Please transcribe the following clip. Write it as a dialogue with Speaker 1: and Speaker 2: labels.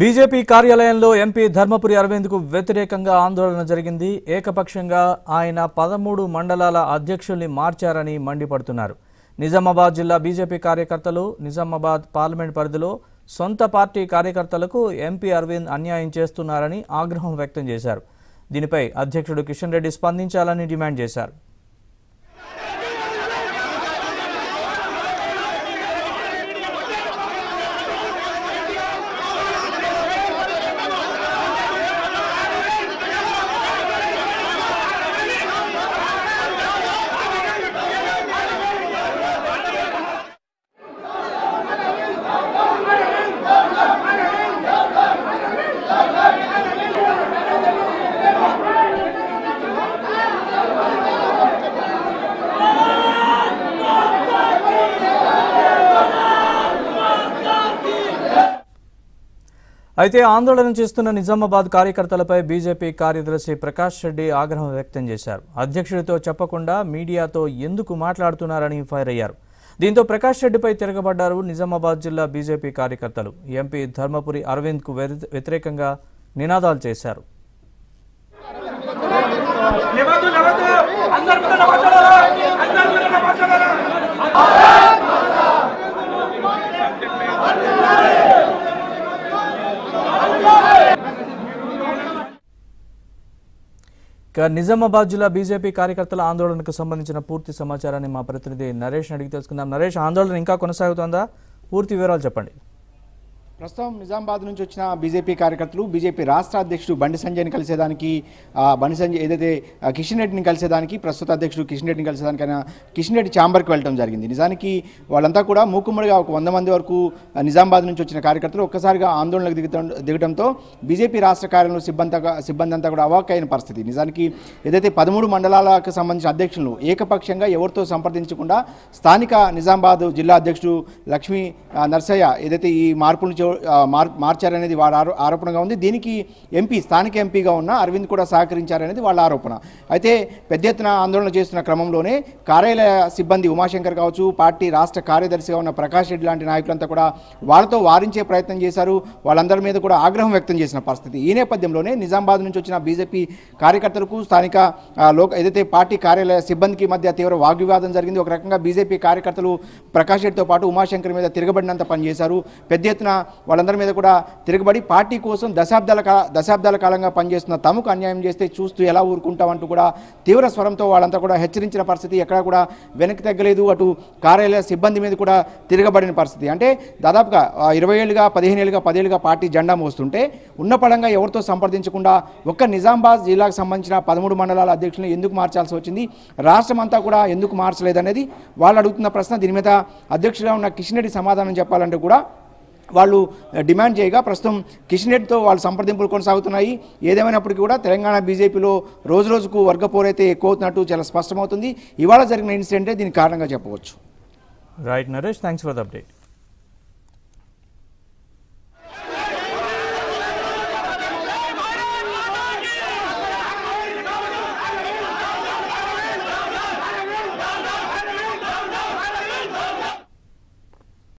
Speaker 1: BJP కార్యాలయంలో MP Dharmapuri అరవింద్కు వ్యతిరేకంగా ఆందోళన జరిగింది ఏకపక్షంగా ఆయన పదమూడు మండలాల అధ్యక్షుల్ని మార్చారని మండిపడుతున్నారు నిజామాబాద్ జిల్లా బీజేపీ కార్యకర్తలు నిజామాబాద్ పార్లమెంట్ పరిధిలో సొంత పార్టీ కార్యకర్తలకు ఎంపీ అరవింద్ అన్యాయం చేస్తున్నారని ఆగ్రహం వ్యక్తం చేశారు దీనిపై అధ్యక్షుడు కిషన్ రెడ్డి స్పందించాలని డిమాండ్ చేశారు
Speaker 2: అయితే ఆందోళన
Speaker 1: చేస్తున్న నిజామాబాద్ కార్యకర్తలపై బీజేపీ కార్యదర్శి ప్రకాష్ రెడ్డి ఆగ్రహం వ్యక్తం చేశారు అధ్యక్షుడితో చెప్పకుండా మీడియాతో ఎందుకు మాట్లాడుతున్నారని ఫైర్ అయ్యారు దీంతో ప్రకాష్ రెడ్డిపై తిరగబడ్డారు నిజామాబాద్ జిల్లా బీజేపీ కార్యకర్తలు ఎంపీ ధర్మపురి అరవింద్కు వ్యతిరేకంగా నినాదాలు చేశారు ఇక నిజామాబాద్ జిల్లా బీజేపీ కార్యకర్తల ఆందోళనకు సంబంధించిన పూర్తి సమాచారాన్ని మా ప్రతినిధి నరేష్ అడిగి తెలుసుకుందాం నరేష్ ఆందోళన ఇంకా కొనసాగుతుందా పూర్తి వివరాలు చెప్పండి
Speaker 3: ప్రస్తుతం నిజామాబాద్ నుంచి వచ్చిన బీజేపీ కార్యకర్తలు బీజేపీ రాష్ట్ర అధ్యక్షుడు బండి సంజయ్ని కలిసేదానికి బండి సంజయ్ ఏదైతే కిషన్ రెడ్డిని కలిసేదానికి ప్రస్తుత అధ్యక్షుడు కిషన్ రెడ్డిని కలిసేదానికైనా కిషన్ రెడ్డి ఛాంబర్కి వెళ్ళడం జరిగింది నిజానికి వాళ్ళంతా కూడా మూకుమ్మడిగా ఒక వంద మంది వరకు నిజామాబాద్ నుంచి వచ్చిన కార్యకర్తలు ఒక్కసారిగా ఆందోళనకు దిగ దిగడంతో బీజేపీ రాష్ట్ర కార్యంలో సిబ్బంది సిబ్బంది అంతా కూడా అవాక్ అయిన పరిస్థితి నిజానికి ఏదైతే పదమూడు మండలాలకు సంబంధించిన అధ్యక్షులను ఏకపక్షంగా ఎవరితో సంప్రదించకుండా స్థానిక నిజామాబాద్ జిల్లా అధ్యక్షుడు లక్ష్మీ నర్సయ్య ఏదైతే ఈ మార్పులు మార్చారనేది వాళ్ళ ఆరోపణగా ఉంది దీనికి ఎంపీ స్థానిక ఎంపీగా ఉన్న అరవింద్ కూడా సహకరించారనేది వాళ్ళ ఆరోపణ అయితే పెద్ద ఆందోళన చేస్తున్న క్రమంలోనే కార్యాలయ సిబ్బంది ఉమాశంకర్ కావచ్చు పార్టీ రాష్ట్ర కార్యదర్శిగా ఉన్న ప్రకాష్ రెడ్డి లాంటి నాయకులంతా కూడా వాళ్ళతో వారించే ప్రయత్నం చేశారు వాళ్ళందరి మీద కూడా ఆగ్రహం వ్యక్తం చేసిన పరిస్థితి ఈ నేపథ్యంలోనే నిజామాబాద్ నుంచి వచ్చిన బీజేపీ కార్యకర్తలకు స్థానిక లోక ఏదైతే పార్టీ కార్యాలయ సిబ్బందికి మధ్య తీవ్ర వాగ్వివాదం జరిగింది ఒక రకంగా బీజేపీ కార్యకర్తలు ప్రకాష్ రెడ్డితో పాటు ఉమాశంకర్ మీద తిరగబడినంత పనిచేశారు పెద్ద ఎత్తున వాళ్ళందరి మీద కూడా తిరగబడి పార్టీ కోసం దశాబ్దాల దశాబ్దాల కాలంగా పనిచేస్తున్న తమకు అన్యాయం చేస్తే చూస్తూ ఎలా ఊరుకుంటామంటూ కూడా తీవ్ర స్వరంతో వాళ్ళంతా కూడా హెచ్చరించిన పరిస్థితి ఎక్కడా కూడా వెనక్కి తగ్గలేదు అటు కార్యాలయ సిబ్బంది మీద కూడా తిరగబడిన పరిస్థితి అంటే దాదాపుగా ఇరవై ఏళ్ళుగా పదిహేను ఏళ్ళుగా పదేళ్ళుగా పార్టీ జెండా మోస్తుంటే ఉన్న పడంగా ఎవరితో సంప్రదించకుండా ఒక్క నిజామాబాద్ జిల్లాకు సంబంధించిన పదమూడు మండలాల అధ్యక్షులను ఎందుకు మార్చాల్సి వచ్చింది రాష్ట్రం అంతా కూడా ఎందుకు మార్చలేదనేది వాళ్ళు అడుగుతున్న ప్రశ్న దీని మీద అధ్యక్షుడిగా ఉన్న కిషన్ రెడ్డి సమాధానం చెప్పాలంటే కూడా వాళ్ళు డిమాండ్ చేయగా ప్రస్తుతం కిషన్ రెడ్డితో వాళ్ళు సంప్రదింపులు కొనసాగుతున్నాయి ఏదేమైనప్పటికీ కూడా తెలంగాణ బీజేపీలో రోజు రోజుకు అయితే ఎక్కువ అవుతున్నట్టు చాలా స్పష్టమవుతుంది ఇవాళ జరిగిన ఇన్సిడెంటే దీనికి కారణంగా చెప్పవచ్చు
Speaker 1: right Naresh thanks for the update